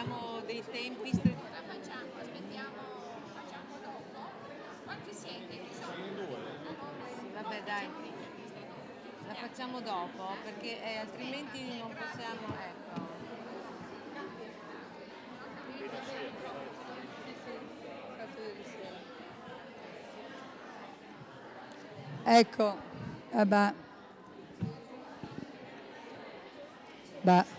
abbiamo dei tempi stretti. La facciamo, aspettiamo, facciamo dopo. Quanti siete? Chi sono? due. Vabbè dai, la facciamo dopo perché eh, altrimenti non possiamo, ecco. Ecco, vabbè. Beh.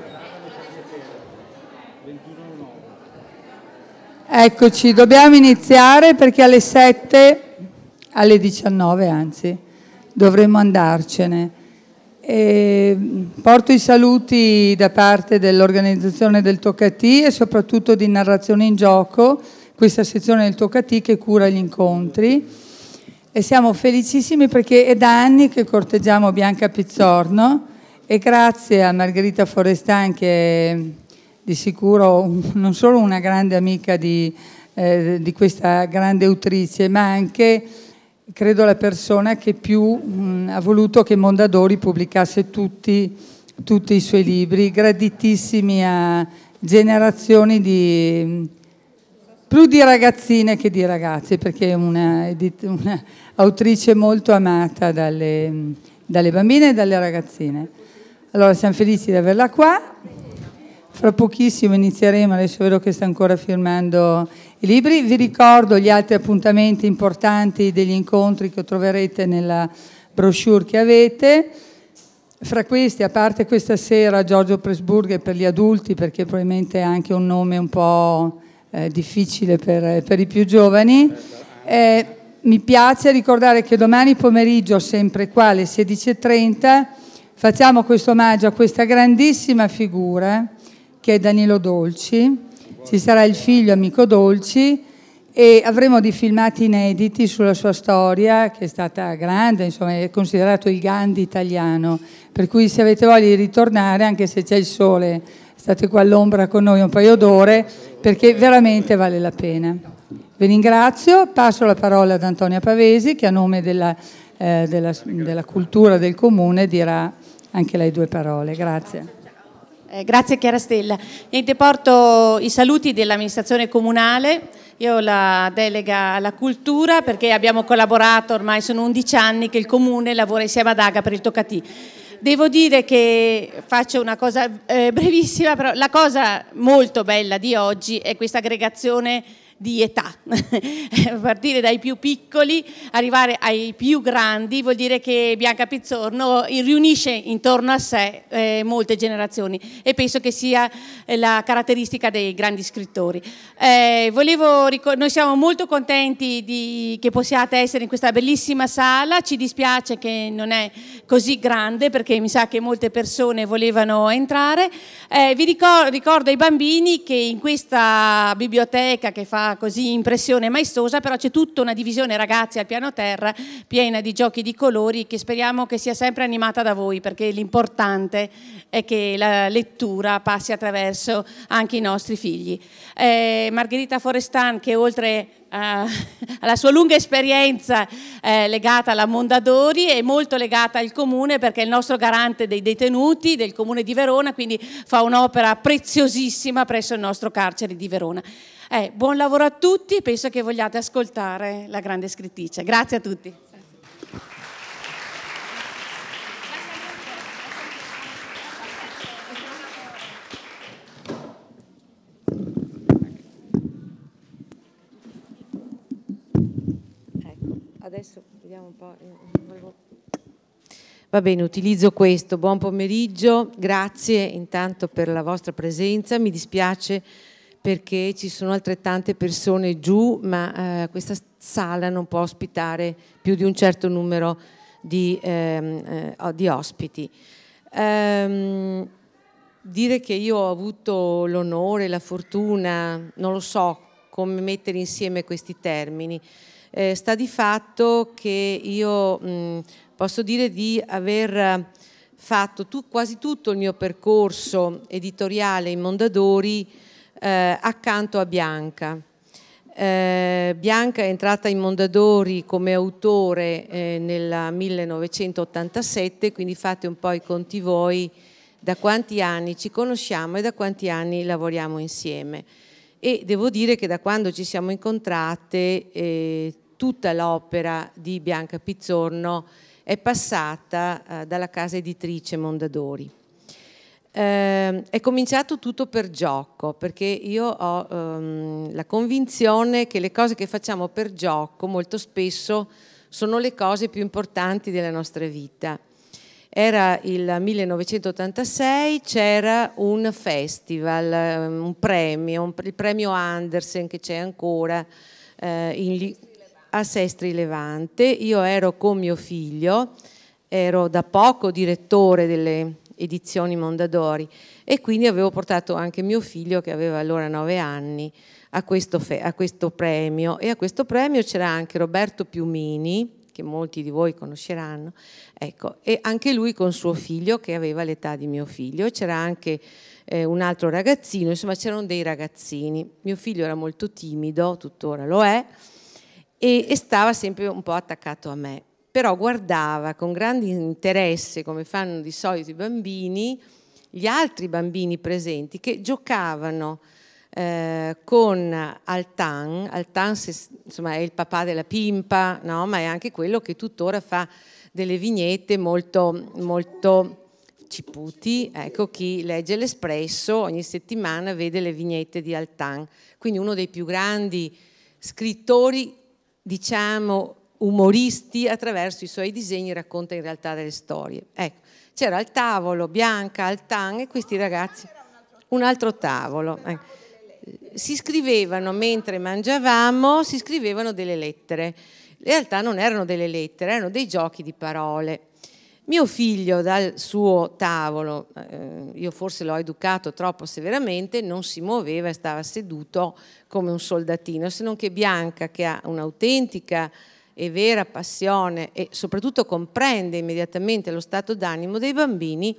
Eccoci, dobbiamo iniziare perché alle 7, alle 19 anzi, dovremmo andarcene. E porto i saluti da parte dell'organizzazione del Toccati e soprattutto di Narrazione in Gioco, questa sezione del Toccati che cura gli incontri. E siamo felicissimi perché è da anni che corteggiamo Bianca Pizzorno e grazie a Margherita Forestan che di sicuro non solo una grande amica di, eh, di questa grande autrice, ma anche credo la persona che più mh, ha voluto che Mondadori pubblicasse tutti, tutti, i suoi libri, graditissimi a generazioni di più di ragazzine che di ragazzi, perché è un'autrice una molto amata dalle, dalle bambine e dalle ragazzine. Allora siamo felici di averla qua. Fra pochissimo inizieremo, adesso vedo che sta ancora firmando i libri. Vi ricordo gli altri appuntamenti importanti degli incontri che troverete nella brochure che avete. Fra questi, a parte questa sera, Giorgio Presburger per gli adulti, perché probabilmente è anche un nome un po' eh, difficile per, per, i più giovani. Eh, mi piace ricordare che domani pomeriggio, sempre qua alle 16.30, facciamo questo omaggio a questa grandissima figura che è Danilo Dolci, ci sarà il figlio Amico Dolci e avremo dei filmati inediti sulla sua storia che è stata grande, insomma è considerato il Gandhi italiano, per cui se avete voglia di ritornare anche se c'è il sole state qua all'ombra con noi un paio d'ore perché veramente vale la pena. Vi ringrazio, passo la parola ad Antonia Pavesi che a nome della, eh, della, della cultura del comune dirà anche lei due parole. Grazie. Eh, grazie Chiara Stella. Niente, porto i saluti dell'amministrazione comunale, io la delega alla cultura perché abbiamo collaborato, ormai sono 11 anni che il comune lavora insieme ad Aga per il Toccati. Devo dire che faccio una cosa eh, brevissima, però la cosa molto bella di oggi è questa aggregazione di età, partire dai più piccoli, arrivare ai più grandi, vuol dire che Bianca Pizzorno riunisce intorno a sé eh, molte generazioni e penso che sia eh, la caratteristica dei grandi scrittori. Eh, volevo, noi siamo molto contenti di, che possiate essere in questa bellissima sala, ci dispiace che non è così grande perché mi sa che molte persone volevano entrare. Eh, vi ricordo, ricordo ai bambini che in questa biblioteca che fa così impressione maestosa, però c'è tutta una divisione ragazzi al piano terra piena di giochi di colori che speriamo che sia sempre animata da voi, perché l'importante è che la lettura passi attraverso anche i nostri figli. Eh, Margherita Forestan, che oltre eh, alla sua lunga esperienza eh, legata alla Mondadori e molto legata al comune perché è il nostro garante dei detenuti del comune di Verona, quindi fa un'opera preziosissima presso il nostro carcere di Verona. Eh, buon lavoro a tutti e penso che vogliate ascoltare la grande scrittrice. Grazie a tutti. Ecco, adesso vediamo un po'. Eh, Va bene, utilizzo questo. Buon pomeriggio, grazie intanto per la vostra presenza. Mi dispiace perché ci sono altrettante persone giù, ma eh, questa sala non può ospitare più di un certo numero di, ehm, eh, di ospiti. Ehm, dire che io ho avuto l'onore, la fortuna, non lo so come mettere insieme questi termini, eh, sta di fatto che io mh, posso dire di aver fatto tu, quasi tutto il mio percorso editoriale in Mondadori eh, accanto a Bianca. Eh, Bianca è entrata in Mondadori come autore eh, nel 1987, quindi fate un po' i conti voi da quanti anni ci conosciamo e da quanti anni lavoriamo insieme. E devo dire che da quando ci siamo incontrate eh, tutta l'opera di Bianca Pizzorno è passata eh, dalla casa editrice Mondadori. Eh, è cominciato tutto per gioco, perché io ho ehm, la convinzione che le cose che facciamo per gioco molto spesso sono le cose più importanti della nostra vita. Era il 1986, c'era un festival, ehm, un premio, un, il premio Andersen che c'è ancora eh, in, a Sestri Levante. Io ero con mio figlio, ero da poco direttore delle edizioni Mondadori e quindi avevo portato anche mio figlio che aveva allora 9 anni a questo, a questo premio e a questo premio c'era anche Roberto Piumini che molti di voi conosceranno, ecco, e anche lui con suo figlio che aveva l'età di mio figlio, c'era anche eh, un altro ragazzino, insomma c'erano dei ragazzini, mio figlio era molto timido, tuttora lo è, e, e stava sempre un po' attaccato a me però guardava con grande interesse, come fanno di solito i bambini, gli altri bambini presenti che giocavano eh, con Altan, Altan insomma, è il papà della pimpa, no? ma è anche quello che tuttora fa delle vignette molto, molto ciputi, ecco chi legge l'Espresso ogni settimana vede le vignette di Altan, quindi uno dei più grandi scrittori, diciamo, umoristi attraverso i suoi disegni racconta in realtà delle storie. Ecco, c'era al tavolo Bianca, Altan e questi ragazzi, un altro tavolo. Ecco. Si scrivevano mentre mangiavamo, si scrivevano delle lettere. In realtà non erano delle lettere, erano dei giochi di parole. Mio figlio dal suo tavolo, eh, io forse l'ho educato troppo severamente, non si muoveva e stava seduto come un soldatino, se non che Bianca, che ha un'autentica e vera passione e soprattutto comprende immediatamente lo stato d'animo dei bambini,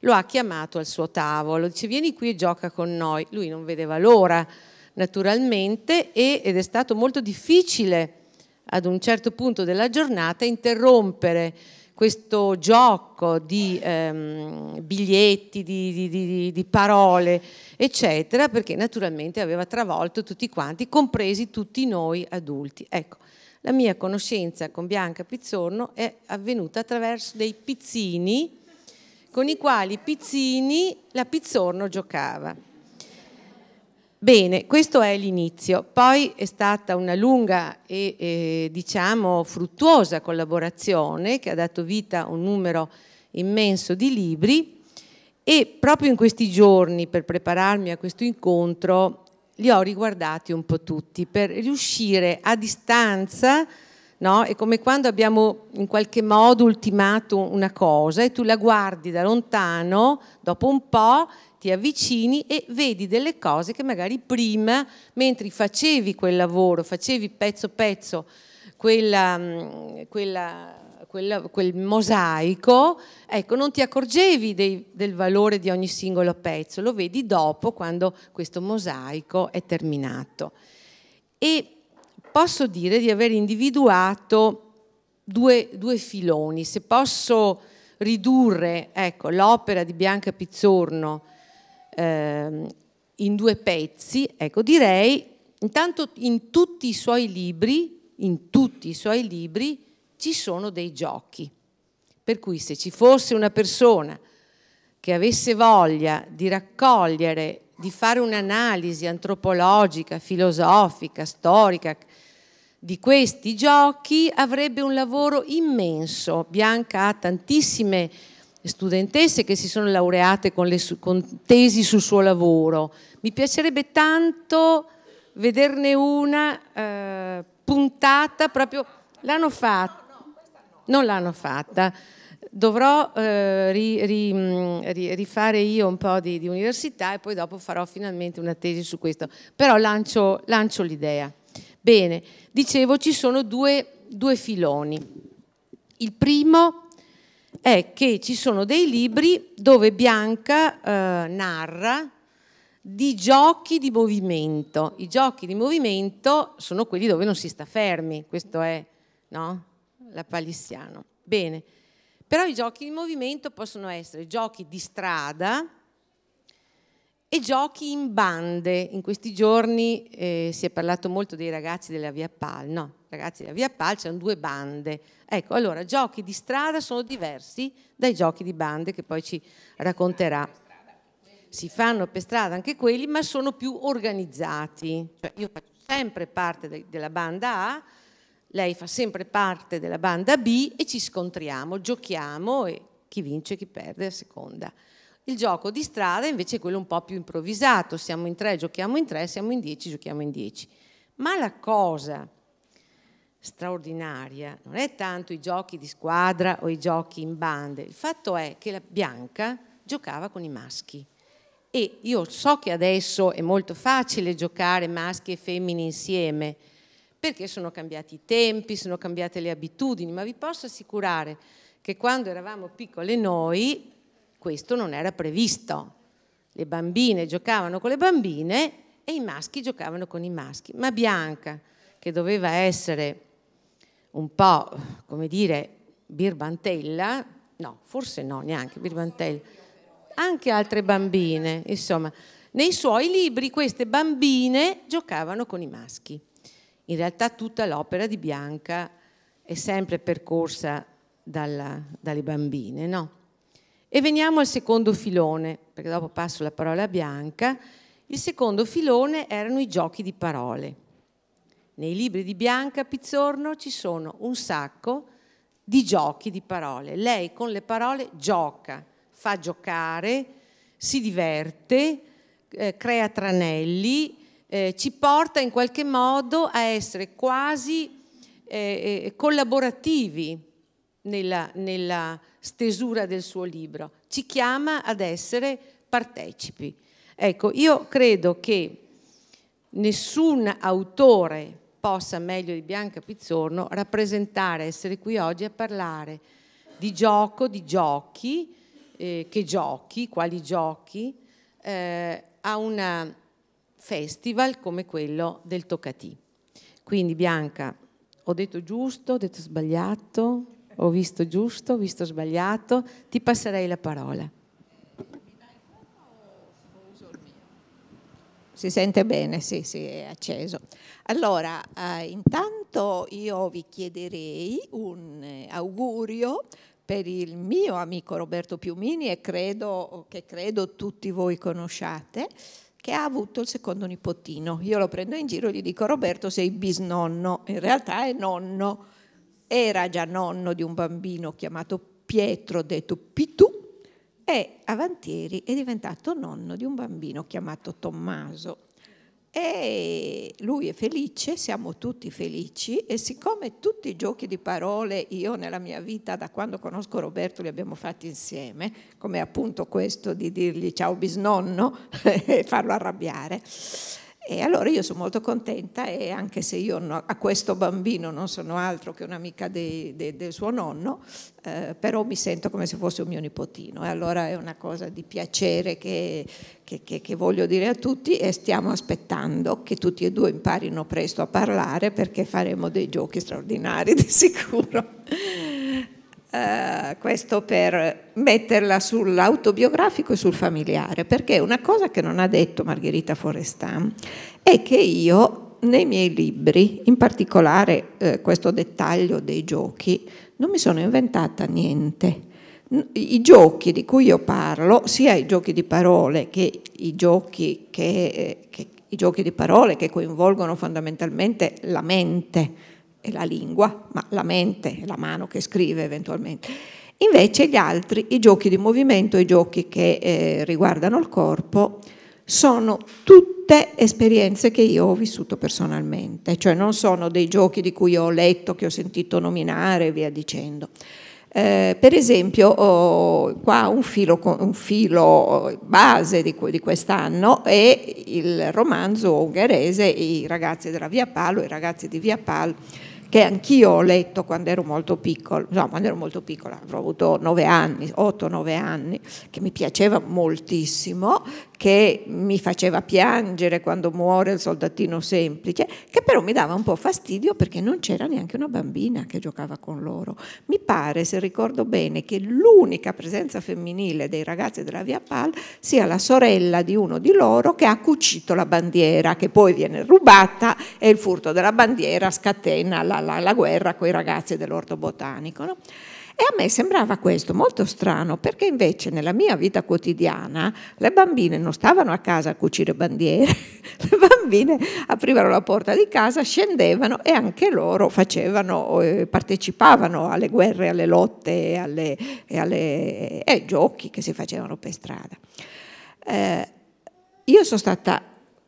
lo ha chiamato al suo tavolo, dice vieni qui e gioca con noi. Lui non vedeva l'ora naturalmente ed è stato molto difficile ad un certo punto della giornata interrompere questo gioco di ehm, biglietti, di, di, di, parole, eccetera, perché naturalmente aveva travolto tutti quanti, compresi tutti noi adulti. Ecco, la mia conoscenza con Bianca Pizzorno è avvenuta attraverso dei pizzini con i quali pizzini la Pizzorno giocava. Bene, questo è l'inizio, poi è stata una lunga e eh, diciamo fruttuosa collaborazione che ha dato vita a un numero immenso di libri e proprio in questi giorni per prepararmi a questo incontro li ho riguardati un po' tutti per riuscire a distanza, no? è come quando abbiamo in qualche modo ultimato una cosa e tu la guardi da lontano, dopo un po' ti avvicini e vedi delle cose che magari prima, mentre facevi quel lavoro, facevi pezzo pezzo quella, mm, quella quel, quel mosaico, ecco, non ti accorgevi dei, del valore di ogni singolo pezzo, lo vedi dopo quando questo mosaico è terminato. E posso dire di aver individuato due, due filoni, se posso ridurre ecco, l'opera di Bianca Pizzorno eh, in due pezzi, ecco, direi intanto in tutti i suoi libri, in tutti i suoi libri, ci sono dei giochi. Per cui se ci fosse una persona che avesse voglia di raccogliere, di fare un'analisi antropologica, filosofica, storica di questi giochi, avrebbe un lavoro immenso. Bianca ha tantissime studentesse che si sono laureate con, le, con tesi sul suo lavoro. Mi piacerebbe tanto vederne una eh, puntata proprio, l'hanno fatta non l'hanno fatta. Dovrò eh, ri, ri, mm, ri, rifare io un po' di, di, università e poi dopo farò finalmente una tesi su questo, però lancio, lancio l'idea. Bene, dicevo ci sono due, due filoni. Il primo è che ci sono dei libri dove Bianca eh, narra di giochi di movimento. I giochi di movimento sono quelli dove non si sta fermi, questo è, no? la Palissiano. Bene, però i giochi di movimento possono essere giochi di strada e giochi in bande. In questi giorni eh, si è parlato molto dei ragazzi della Via Pal, no, ragazzi della Via Pal c'erano due bande. Ecco, allora, giochi di strada sono diversi dai giochi di bande che poi ci racconterà si fanno per strada anche quelli, ma sono più organizzati. Cioè io faccio sempre parte de- della banda A, lei fa sempre parte della banda B e ci scontriamo, giochiamo e chi vince e chi perde a seconda. Il gioco di strada invece è quello un po' più improvvisato, siamo in tre, giochiamo in tre, siamo in dieci, giochiamo in dieci. Ma la cosa straordinaria non è tanto i giochi di squadra o i giochi in bande, il fatto è che la Bianca giocava con i maschi. E io so che adesso è molto facile giocare maschi e femmine insieme, perché sono cambiati i tempi, sono cambiate le abitudini, ma vi posso assicurare che quando eravamo piccole noi questo non era previsto. Le bambine giocavano con le bambine e i maschi giocavano con i maschi, ma Bianca, che doveva essere un po', come dire, birbantella, no, forse no, neanche birbantella, anche altre bambine, insomma, nei suoi libri queste bambine giocavano con i maschi. In realtà tutta l'opera di Bianca è sempre percorsa dalla, dalle bambine. No? E veniamo al secondo filone, perché dopo passo la parola a Bianca. Il secondo filone erano i giochi di parole. Nei libri di Bianca Pizzorno ci sono un sacco di giochi di parole. Lei con le parole gioca, fa giocare, si diverte, eh, crea tranelli, eh, ci porta in qualche modo a essere quasi eh, eh, collaborativi nella, nella stesura del suo libro, ci chiama ad essere partecipi. Ecco, io credo che nessun autore possa meglio di Bianca Pizzorno rappresentare, essere qui oggi a parlare di gioco, di giochi, eh, che giochi, quali giochi, eh, a una festival come quello del Toccati. Quindi Bianca, ho detto giusto, ho detto sbagliato, ho visto giusto, ho visto sbagliato, ti passerei la parola. Si sente bene, sì, sì, è acceso. Allora, eh, intanto io vi chiederei un eh, augurio per il mio amico Roberto Piumini e credo, che credo tutti voi conosciate, che ha avuto il secondo nipotino. Io lo prendo in giro e gli dico Roberto sei bisnonno, in realtà è nonno, era già nonno di un bambino chiamato Pietro detto Pitù e Avantieri è diventato nonno di un bambino chiamato Tommaso e lui è felice, siamo tutti felici e siccome tutti i giochi di parole io nella mia vita da quando conosco Roberto li abbiamo fatti insieme, come appunto questo di dirgli ciao bisnonno e farlo arrabbiare. E allora io sono molto contenta e anche se io no, a questo bambino non sono altro che un'amica de, de, del suo nonno, eh, però mi sento come se fosse un mio nipotino e allora è una cosa di piacere che, che, che, che, voglio dire a tutti e stiamo aspettando che tutti e due imparino presto a parlare perché faremo dei giochi straordinari di sicuro. Eh, questo per metterla sull'autobiografico e sul familiare, perché una cosa che non ha detto Margherita Forestan è che io nei miei libri, in particolare uh, questo dettaglio dei giochi, non mi sono inventata niente. I giochi di cui io parlo, sia i giochi di parole che i giochi, che, eh, che, i giochi di parole che coinvolgono fondamentalmente la mente, è la lingua, ma la mente è la mano che scrive eventualmente. Invece gli altri, i giochi di movimento, i giochi che eh, riguardano il corpo, sono tutte esperienze che io ho vissuto personalmente, cioè non sono dei giochi di cui ho letto, che ho sentito nominare e via dicendo. Eh, per esempio, oh, qua un filo, un filo base di, di quest'anno è il romanzo ungherese I ragazzi della Via Palo, i ragazzi di Via Palo che anch'io ho letto quando ero molto piccola, no, quando ero molto piccola, avrò avuto 9 anni, 8-9 anni, che mi piaceva moltissimo, che mi faceva piangere quando muore il soldatino semplice, che però mi dava un po' fastidio perché non c'era neanche una bambina che giocava con loro. Mi pare, se ricordo bene, che l'unica presenza femminile dei ragazzi della Via Pal sia la sorella di uno di loro che ha cucito la bandiera, che poi viene rubata e il furto della bandiera scatena la, la, la guerra con i ragazzi dell'orto botanico. No? E a me sembrava questo molto strano perché invece nella mia vita quotidiana le bambine non stavano a casa a cucire bandiere, le bambine aprivano la porta di casa, scendevano e anche loro facevano, eh, partecipavano alle guerre, alle lotte e, alle, e, alle, e ai giochi che si facevano per strada. Eh, io sono stata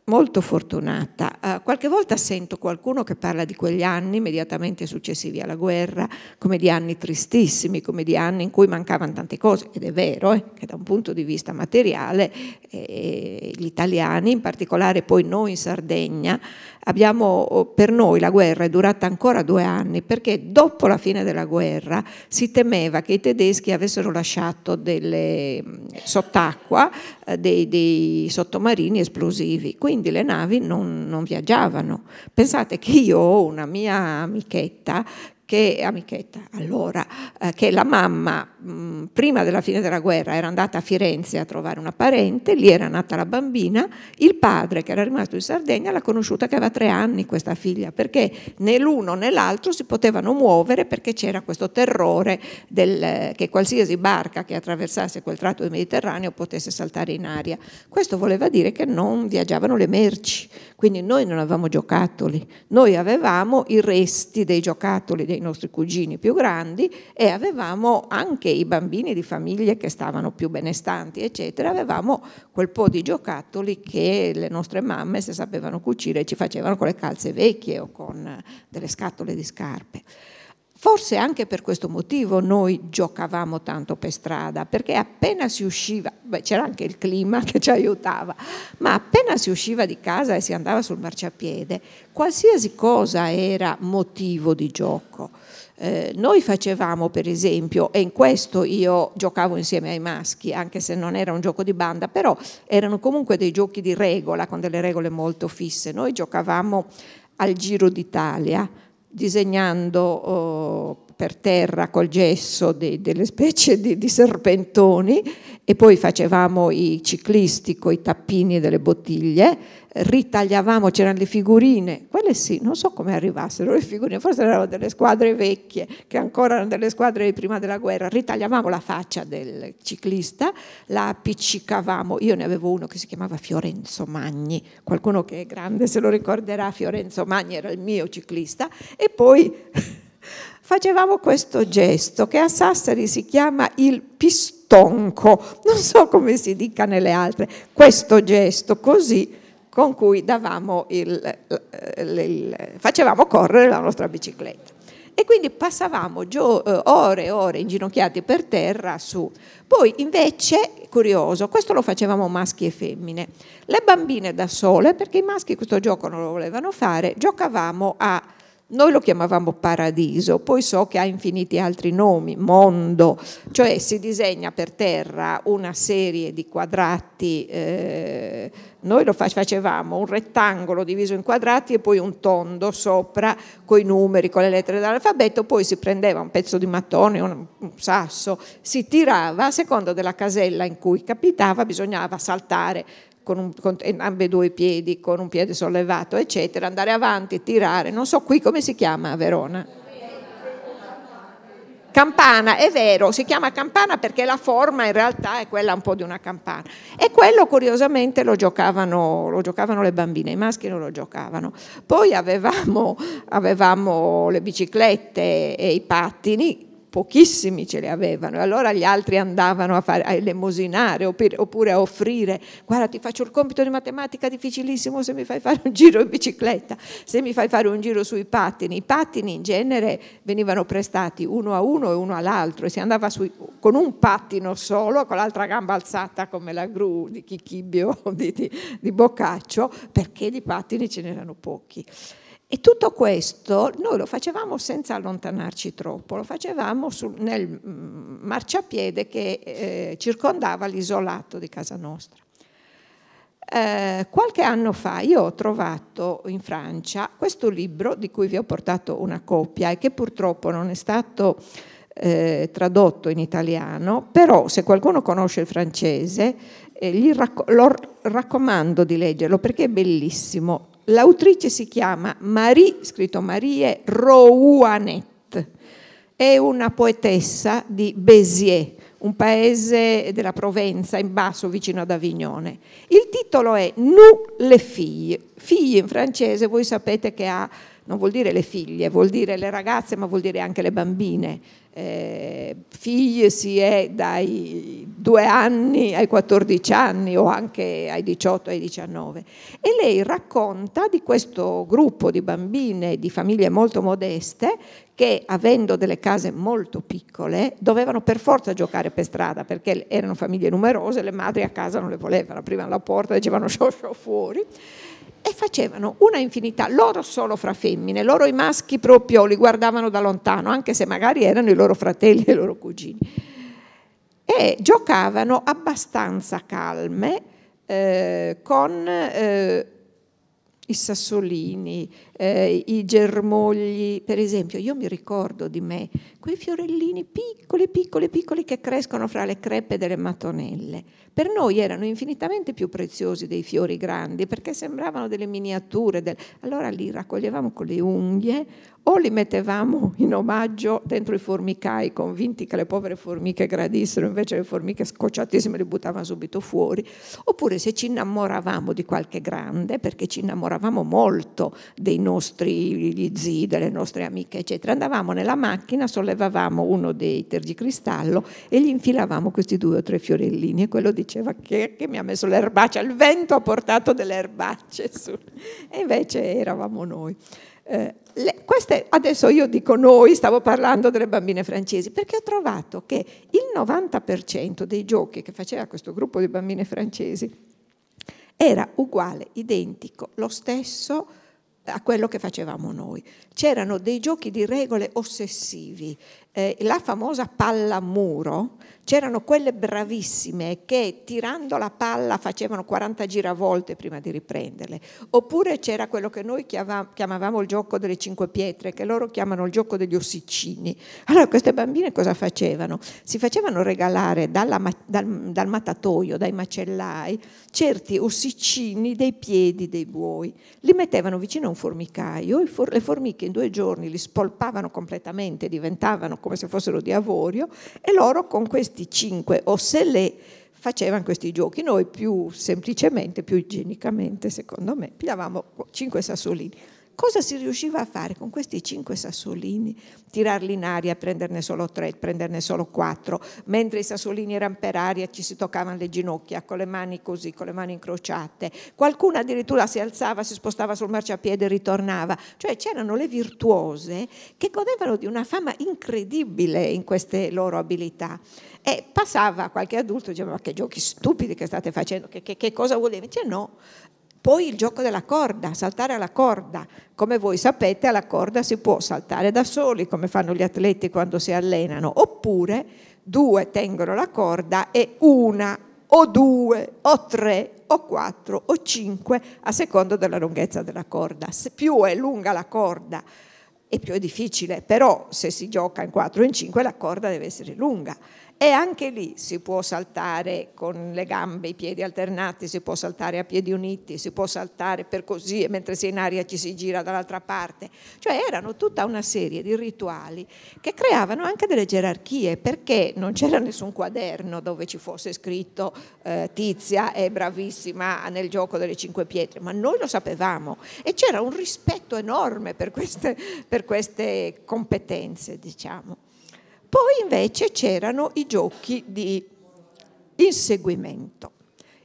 molto fortunata. Eh, qualche volta sento qualcuno che parla di quegli anni immediatamente successivi alla guerra, come di anni tristissimi, come di anni in cui mancavano tante cose, ed è vero eh, che da un punto di vista materiale eh, gli italiani, in particolare poi noi in Sardegna, Abbiamo, oh, per noi la guerra è durata ancora due anni perché dopo la fine della guerra si temeva che i tedeschi avessero lasciato delle, sott'acqua eh, dei, dei, sottomarini esplosivi, quindi le navi non, non viaggiavano. Pensate che io ho una mia amichetta che, amichetta, allora, eh, che la mamma mh, mm, prima della fine della guerra era andata a Firenze a trovare una parente, lì era nata la bambina, il padre che era rimasto in Sardegna l'ha conosciuta che aveva tre anni questa figlia, perché né l'uno né l'altro si potevano muovere perché c'era questo terrore del, che qualsiasi barca che attraversasse quel tratto del Mediterraneo potesse saltare in aria. Questo voleva dire che non viaggiavano le merci, quindi noi non avevamo giocattoli, noi avevamo i resti dei giocattoli dei nostri cugini più grandi e avevamo anche i bambini di famiglie che stavano più benestanti, eccetera, avevamo quel po' di giocattoli che le nostre mamme, se sapevano cucire, ci facevano con le calze vecchie o con delle scatole di scarpe. Forse anche per questo motivo noi giocavamo tanto per strada, perché appena si usciva, c'era anche il clima che ci aiutava, ma appena si usciva di casa e si andava sul marciapiede, qualsiasi cosa era motivo di gioco. Eh, noi facevamo per esempio, e in questo io giocavo insieme ai maschi, anche se non era un gioco di banda, però erano comunque dei giochi di regola, con delle regole molto fisse. Noi giocavamo al Giro d'Italia disegnando oh, per terra col gesso di, delle specie di, di, serpentoni e poi facevamo i ciclisti con i tappini delle bottiglie, ritagliavamo, c'erano le figurine, quelle sì, non so come arrivassero le figurine, forse erano delle squadre vecchie, che ancora erano delle squadre di prima della guerra, ritagliavamo la faccia del ciclista, la appiccicavamo, io ne avevo uno che si chiamava Fiorenzo Magni, qualcuno che è grande se lo ricorderà, Fiorenzo Magni era il mio ciclista, e poi facevamo questo gesto che a Sassari si chiama il pistonco, non so come si dica nelle altre, questo gesto così con cui il, il, il, facevamo correre la nostra bicicletta. E quindi passavamo gio, eh, ore e ore inginocchiati per terra su. Poi invece, curioso, questo lo facevamo maschi e femmine. Le bambine da sole, perché i maschi questo gioco non lo volevano fare, giocavamo a noi lo chiamavamo paradiso, poi so che ha infiniti altri nomi, mondo, cioè si disegna per terra una serie di quadrati, eh, noi lo facevamo un rettangolo diviso in quadrati e poi un tondo sopra con i numeri, con le lettere dell'alfabeto, poi si prendeva un pezzo di mattone, un, un sasso, si tirava, a seconda della casella in cui capitava bisognava saltare con, un, con ambedue i piedi, con un piede sollevato, eccetera, andare avanti, tirare, non so qui come si chiama a Verona. Campana, è vero, si chiama campana perché la forma in realtà è quella un po' di una campana. E quello curiosamente lo giocavano, lo giocavano le bambine, i maschi non lo giocavano. Poi avevamo, avevamo le biciclette e i pattini pochissimi ce le avevano e allora gli altri andavano a, fare, a elemosinare oppure a offrire guarda ti faccio il compito di matematica difficilissimo se mi fai fare un giro in bicicletta, se mi fai fare un giro sui pattini. I pattini in genere venivano prestati uno a uno e uno all'altro e si andava sui, con un pattino solo, con l'altra gamba alzata come la gru di Chichibio o di, di, di Boccaccio perché di pattini ce n'erano pochi. E tutto questo noi lo facevamo senza allontanarci troppo, lo facevamo sul, nel mm, marciapiede che eh, circondava l'isolato di casa nostra. Eh, qualche anno fa io ho trovato in Francia questo libro di cui vi ho portato una copia e che purtroppo non è stato eh, tradotto in italiano, però se qualcuno conosce il francese eh, gli racco- lo raccomando di leggerlo perché è bellissimo. L'autrice si chiama Marie, scritto Marie Rouanet, è una poetessa di Béziers, un paese della Provenza, in basso, vicino ad Avignone. Il titolo è Nous les filles. Figlie in francese, voi sapete che ha non vuol dire le figlie, vuol dire le ragazze, ma vuol dire anche le bambine. Eh, figlie si è dai 2 anni ai 14 anni o anche ai 18, ai 19. E lei racconta di questo gruppo di bambine di famiglie molto modeste che avendo delle case molto piccole dovevano per forza giocare per strada perché erano famiglie numerose, le madri a casa non le volevano, aprivano la porta e dicevano scioscio fuori e facevano una infinità, loro solo fra femmine, loro i maschi proprio li guardavano da lontano, anche se magari erano i loro fratelli e i loro cugini. E giocavano abbastanza calme eh, con eh, i sassolini, eh, i germogli, per esempio, io mi ricordo di me quei fiorellini piccoli, piccoli, piccoli che crescono fra le crepe delle mattonelle per noi erano infinitamente più preziosi dei fiori grandi perché sembravano delle miniature. Del... Allora li raccoglievamo con le unghie o li mettevamo in omaggio dentro i formicai convinti che le povere formiche gradissero, invece le formiche scocciatissime le buttavano subito fuori, oppure se ci innamoravamo di qualche grande, perché ci innamoravamo molto dei nostri zii, delle nostre amiche, eccetera, andavamo nella macchina, sollevavamo uno dei tergicristallo e gli infilavamo questi due o tre fiorellini e quello di diceva che, che mi ha messo le erbacce, il vento ha portato delle erbacce su. E invece eravamo noi. Eh, le, queste, adesso io dico noi, stavo parlando delle bambine francesi, perché ho trovato che il 90% dei giochi che faceva questo gruppo di bambine francesi era uguale, identico, lo stesso a quello che facevamo noi. C'erano dei giochi di regole ossessivi eh, la famosa palla a muro, c'erano quelle bravissime che tirando la palla facevano 40 giravolte prima di riprenderle, oppure c'era quello che noi chiamavamo il gioco delle cinque pietre, che loro chiamano il gioco degli ossicini. Allora queste bambine cosa facevano? Si facevano regalare dalla, dal, dal matatoio, dai macellai, certi ossicini dei piedi dei buoi, li mettevano vicino a un formicaio, le formiche in due giorni li spolpavano completamente, diventavano come se fossero di avorio, e loro con questi cinque o selè facevano questi giochi. Noi più semplicemente, più igienicamente, secondo me, pigliavamo cinque sassolini cosa si riusciva a fare con questi cinque sassolini? Tirarli in aria, prenderne solo tre, prenderne solo quattro, mentre i sassolini erano per aria, ci si toccavano le ginocchia con le mani così, con le mani incrociate. Qualcuno addirittura si alzava, si spostava sul marciapiede e ritornava. Cioè c'erano le virtuose che godevano di una fama incredibile in queste loro abilità. E passava qualche adulto e diceva ma che giochi stupidi che state facendo, che, che, che cosa vuol dire? Invece no, poi il gioco della corda, saltare alla corda. Come voi sapete alla corda si può saltare da soli, come fanno gli atleti quando si allenano, oppure due tengono la corda e una o due o tre o quattro o cinque a secondo della lunghezza della corda. Se più è lunga la corda e più è difficile, però se si gioca in quattro o in cinque la corda deve essere lunga e anche lì si può saltare con le gambe, i piedi alternati, si può saltare a piedi uniti, si può saltare per così e mentre si è in aria ci si gira dall'altra parte. Cioè erano tutta una serie di rituali che creavano anche delle gerarchie perché non c'era nessun quaderno dove ci fosse scritto eh, Tizia è bravissima nel gioco delle cinque pietre, ma noi lo sapevamo e c'era un rispetto enorme per queste, per queste competenze, diciamo. Poi invece c'erano i giochi di inseguimento.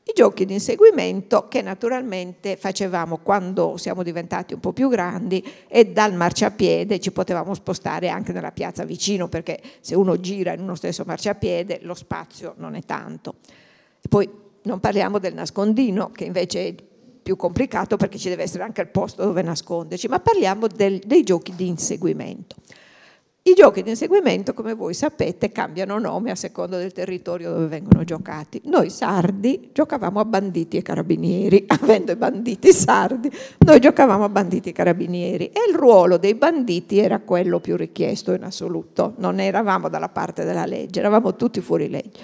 I giochi di inseguimento che naturalmente facevamo quando siamo diventati un po' più grandi e dal marciapiede ci potevamo spostare anche nella piazza vicino perché se uno gira in uno stesso marciapiede lo spazio non è tanto. Poi non parliamo del nascondino che invece è più complicato perché ci deve essere anche il posto dove nasconderci, ma parliamo del, dei giochi di inseguimento. I giochi di inseguimento, come voi sapete, cambiano nome a seconda del territorio dove vengono giocati. Noi sardi giocavamo a banditi e carabinieri, avendo i banditi sardi, noi giocavamo a banditi e carabinieri e il ruolo dei banditi era quello più richiesto in assoluto, non eravamo dalla parte della legge, eravamo tutti fuori legge.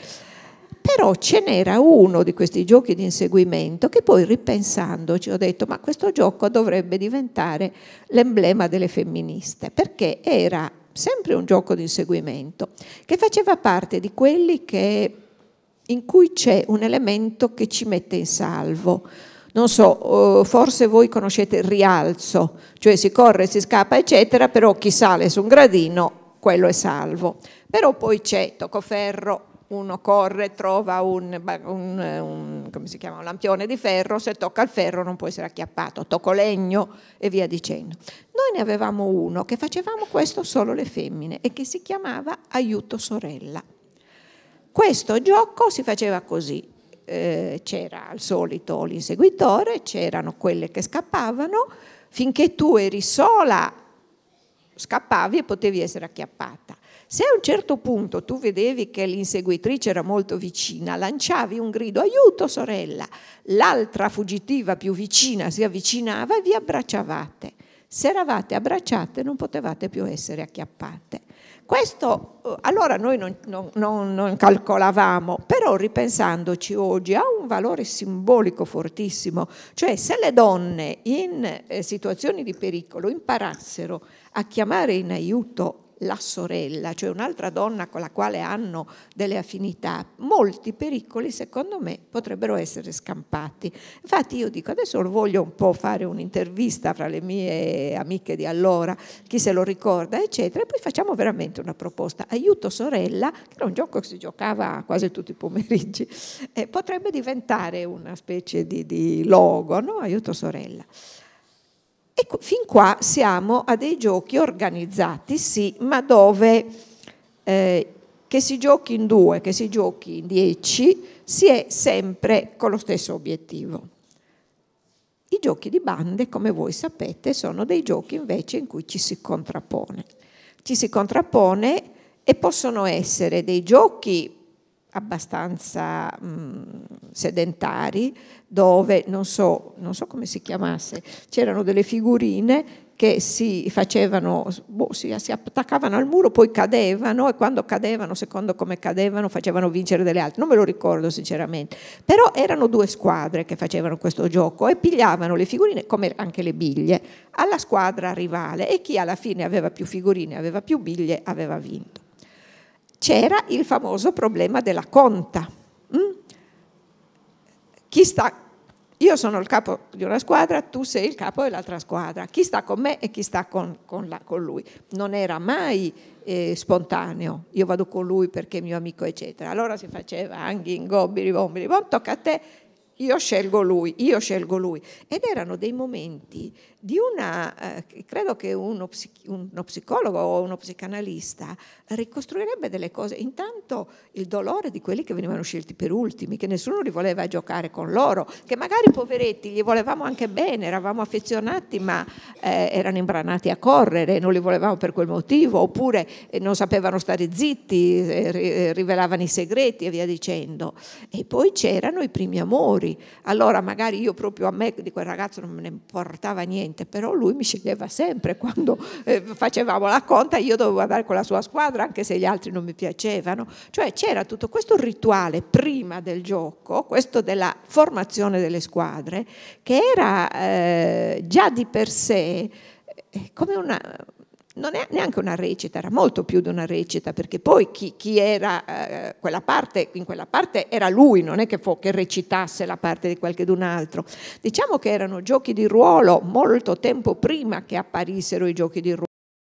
Però ce n'era uno di questi giochi di inseguimento che poi ripensandoci ho detto ma questo gioco dovrebbe diventare l'emblema delle femministe perché era sempre un gioco di inseguimento, che faceva parte di quelli che, in cui c'è un elemento che ci mette in salvo. Non so, eh, forse voi conoscete il rialzo, cioè si corre, si scappa, eccetera, però chi sale su un gradino, quello è salvo. Però poi c'è toccoferro, uno corre, trova un, un, un, chiama, un, lampione di ferro, se tocca il ferro non può essere acchiappato, tocco legno e via dicendo. Noi ne avevamo uno che facevamo questo solo le femmine e che si chiamava Aiuto Sorella. Questo gioco si faceva così, eh, c'era al solito l'inseguitore, c'erano quelle che scappavano, finché tu eri sola scappavi e potevi essere acchiappata se a un certo punto tu vedevi che l'inseguitrice era molto vicina, lanciavi un grido aiuto sorella, l'altra fuggitiva più vicina si avvicinava e vi abbracciavate. Se eravate abbracciate non potevate più essere acchiappate. Questo eh, allora noi non, non, non, non, calcolavamo, però ripensandoci oggi ha un valore simbolico fortissimo, cioè se le donne in eh, situazioni di pericolo imparassero a chiamare in aiuto la sorella, cioè un'altra donna con la quale hanno delle affinità, molti pericoli secondo me potrebbero essere scampati. Infatti io dico, adesso voglio un po' fare un'intervista fra le mie amiche di allora, chi se lo ricorda, eccetera, e poi facciamo veramente una proposta. Aiuto sorella, che era un gioco che si giocava quasi tutti i pomeriggi, eh, potrebbe diventare una specie di, di logo, no? aiuto sorella. E fin qua siamo a dei giochi organizzati, sì, ma dove eh, che si giochi in due, che si giochi in dieci, si è sempre con lo stesso obiettivo. I giochi di bande, come voi sapete, sono dei giochi invece in cui ci si contrappone. Ci si contrappone e possono essere dei giochi abbastanza mh, mm, sedentari, dove non so, non so come si chiamasse, c'erano delle figurine che si facevano, boh, si, si, attaccavano al muro, poi cadevano e quando cadevano, secondo come cadevano, facevano vincere delle altre. Non me lo ricordo sinceramente, però erano due squadre che facevano questo gioco e pigliavano le figurine, come anche le biglie, alla squadra rivale e chi alla fine aveva più figurine, aveva più biglie, aveva vinto c'era il famoso problema della conta. Mm? Chi sta, io sono il capo di una squadra, tu sei il capo dell'altra squadra, chi sta con me e chi sta con, con, la, con lui. Non era mai eh, spontaneo, io vado con lui perché è mio amico, eccetera. Allora si faceva anche ingobbi, ribombi, ribombi, tocca a te, io scelgo lui, io scelgo lui. Ed erano dei momenti di una, eh, credo che uno, psich- uno, psicologo o uno psicanalista ricostruirebbe delle cose, intanto il dolore di quelli che venivano scelti per ultimi, che nessuno li voleva giocare con loro, che magari poveretti gli volevamo anche bene, eravamo affezionati ma eh, erano imbranati a correre, non li volevamo per quel motivo, oppure eh, non sapevano stare zitti, eh, ri- eh, rivelavano i segreti e via dicendo. E poi c'erano i primi amori, allora magari io proprio a me di quel ragazzo non me ne importava niente niente, però lui mi sceglieva sempre, quando eh, facevamo la conta io dovevo andare con la sua squadra anche se gli altri non mi piacevano, cioè c'era tutto questo rituale prima del gioco, questo della formazione delle squadre, che era eh, già di per sé eh, come una, non è neanche una recita, era molto più di una recita, perché poi chi, chi era eh, quella parte, in quella parte era lui, non è che, fu, che recitasse la parte di qualcun altro. Diciamo che erano giochi di ruolo molto tempo prima che apparissero i giochi di ruolo.